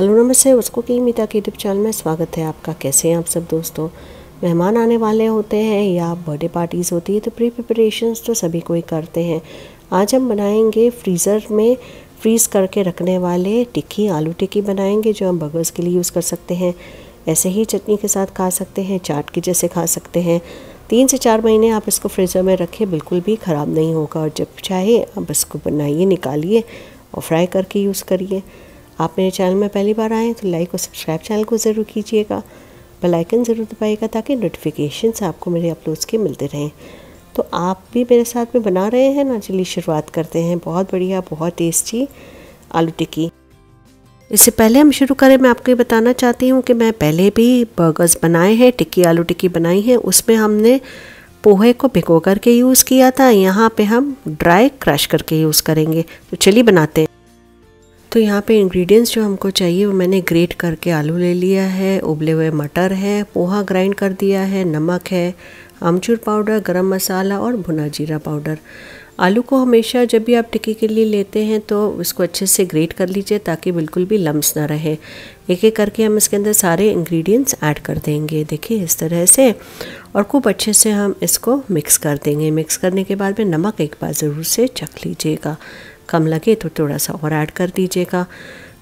hello नमस्ते उसको की मीता के यूट्यूब चैनल में स्वागत है आपका कैसे हैं आप सब दोस्तों मेहमान आने वाले होते हैं या बर्थडे पार्टीज़ होती है तो प्री प्रिपरेशन तो सभी कोई करते हैं आज हम बनाएंगे फ्रीज़र में फ्रीज़ करके रखने वाले टिक्की आलू टिक्की बनाएंगे जो हम बर्गर्स के लिए यूज़ कर सकते हैं ऐसे ही चटनी के साथ खा सकते हैं चाट के जैसे खा सकते हैं तीन से चार महीने आप इसको फ्रीज़र में रखें बिल्कुल भी ख़राब नहीं होगा और जब चाहे आप इसको बनाइए निकालिए और फ्राई करके यूज़ करिए आप मेरे चैनल में पहली बार आएँ तो लाइक और सब्सक्राइब चैनल को ज़रूर कीजिएगा बेल आइकन ज़रूर दबाइएगा ताकि नोटिफिकेशन आपको मेरे अपलोड्स के मिलते रहें तो आप भी मेरे साथ में बना रहे हैं ना चलिए शुरुआत करते हैं बहुत बढ़िया बहुत टेस्टी आलू टिक्की इससे पहले हम शुरू करें मैं आपको ये बताना चाहती हूँ कि मैं पहले भी बर्गर्स बनाए हैं टिक्की आलू टिक्की बनाई है उसमें हमने पोहे को भिगो करके यूज़ किया था यहाँ पे हम ड्राई क्रश करके यूज़ करेंगे तो चलिए बनाते हैं तो यहाँ पे इंग्रेडिएंट्स जो हमको चाहिए वो मैंने ग्रेट करके आलू ले लिया है उबले हुए मटर है पोहा ग्राइंड कर दिया है नमक है आमचूर पाउडर गरम मसाला और भुना जीरा पाउडर आलू को हमेशा जब भी आप टिक्की के लिए लेते हैं तो इसको अच्छे से ग्रेट कर लीजिए ताकि बिल्कुल भी लम्स ना रहे एक एक करके हम इसके अंदर सारे इंग्रेडिएंट्स ऐड कर देंगे देखिए इस तरह से और खूब अच्छे से हम इसको मिक्स कर देंगे मिक्स करने के बाद में नमक एक बार ज़रूर से चख लीजिएगा कम लगे तो थोड़ा सा और ऐड कर दीजिएगा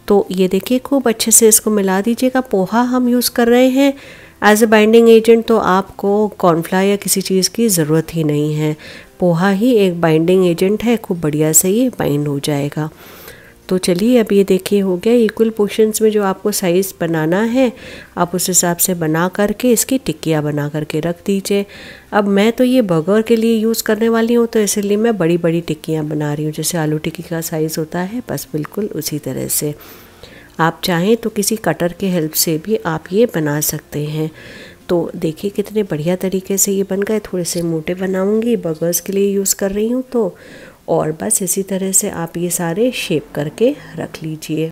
तो ये देखिए खूब अच्छे से इसको मिला दीजिएगा पोहा हम यूज़ कर रहे हैं एज अ बाइंडिंग एजेंट तो आपको कॉर्नफ्ला या किसी चीज़ की ज़रूरत ही नहीं है पोहा ही एक बाइंडिंग एजेंट है खूब बढ़िया से ये बाइंड हो जाएगा तो चलिए अब ये देखिए हो गया इक्वल पोर्शंस में जो आपको साइज़ बनाना है आप उस हिसाब से बना करके इसकी टिक्कियाँ बना करके रख दीजिए अब मैं तो ये बर्गर के लिए यूज़ करने वाली हूँ तो इसलिए मैं बड़ी बड़ी टिक्कियाँ बना रही हूँ जैसे आलू टिक्की का साइज़ होता है बस बिल्कुल उसी तरह से आप चाहें तो किसी कटर के हेल्प से भी आप ये बना सकते हैं तो देखिए कितने बढ़िया तरीके से ये बन गए थोड़े से मोटे बनाऊंगी बर्गर्स के लिए यूज़ कर रही हूँ तो और बस इसी तरह से आप ये सारे शेप करके रख लीजिए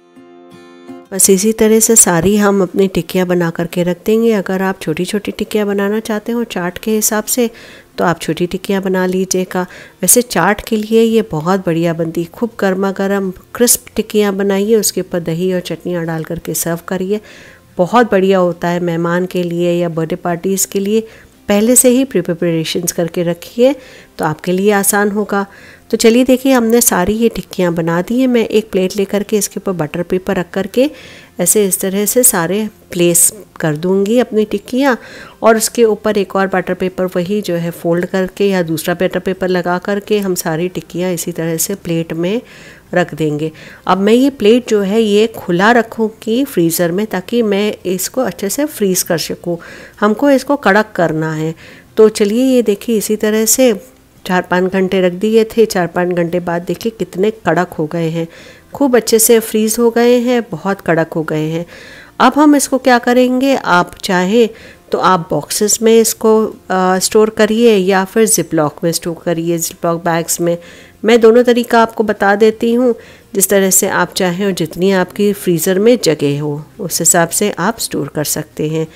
बस इसी तरह से सारी हम अपनी टिक्कियाँ बना करके रख देंगे अगर आप छोटी छोटी टिक्कियाँ बनाना चाहते हो चाट के हिसाब से तो आप छोटी टिक्कियाँ बना लीजिएगा वैसे चाट के लिए ये बहुत बढ़िया बनती है खूब गर्मा गर्म क्रिस्प टिक्कियाँ बनाइए उसके ऊपर दही और चटनियाँ डाल करके सर्व करिए बहुत बढ़िया होता है मेहमान के लिए या बर्थडे पार्टीज़ के लिए पहले से ही प्रिपरेशंस करके रखिए तो आपके लिए आसान होगा तो चलिए देखिए हमने सारी ये टिक्कियाँ बना दी हैं मैं एक प्लेट लेकर के इसके ऊपर बटर पेपर रख कर के ऐसे इस तरह से सारे प्लेस कर दूंगी अपनी टिक्कियाँ और उसके ऊपर एक और बटर पेपर वही जो है फोल्ड करके या दूसरा बटर पेपर लगा करके हम सारी टिक्कियाँ इसी तरह से प्लेट में रख देंगे अब मैं ये प्लेट जो है ये खुला रखूँगी फ्रीज़र में ताकि मैं इसको अच्छे से फ्रीज़ कर सकूँ हमको इसको कड़क करना है तो चलिए ये देखिए इसी तरह से चार पाँच घंटे रख दिए थे चार पाँच घंटे बाद देखिए कितने कड़क हो गए हैं खूब अच्छे से फ्रीज़ हो गए हैं बहुत कड़क हो गए हैं अब हम इसको क्या करेंगे आप चाहे तो आप बॉक्सेस में इसको आ, स्टोर करिए या फिर ज़िप लॉक में स्टोर करिए जिप लॉक बैग्स में मैं दोनों तरीका आपको बता देती हूँ जिस तरह से आप चाहें और जितनी आपकी फ्रीज़र में जगह हो उस हिसाब से आप स्टोर कर सकते हैं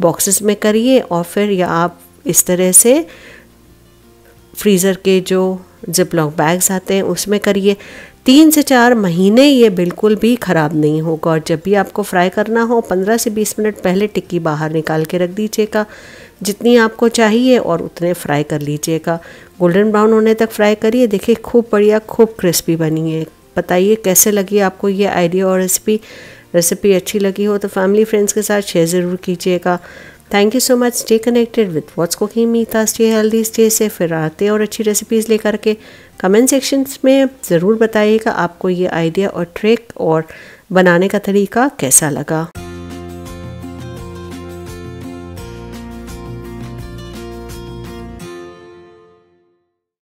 बॉक्सेस में करिए और फिर या आप इस तरह से फ्रीज़र के जो जिपलॉक बैग्स आते हैं उसमें करिए तीन से चार महीने ये बिल्कुल भी ख़राब नहीं होगा और जब भी आपको फ्राई करना हो पंद्रह से बीस मिनट पहले टिक्की बाहर निकाल के रख दीजिएगा जितनी आपको चाहिए और उतने फ्राई कर लीजिएगा गोल्डन ब्राउन होने तक फ्राई करिए देखिए खूब बढ़िया खूब क्रिस्पी बनी है बताइए कैसे लगी आपको ये आइडिया और रेसिपी रेसिपी अच्छी लगी हो तो फैमिली फ्रेंड्स के साथ शेयर ज़रूर कीजिएगा thank you so much stay connected with what's cooking Meeta stay healthy stay safe फिर आते और अच्छी रेसिपीज़ लेकर के कमेंट सेक्शन में ज़रूर बताइएगा आपको ये आइडिया और ट्रिक और बनाने का तरीका कैसा लगा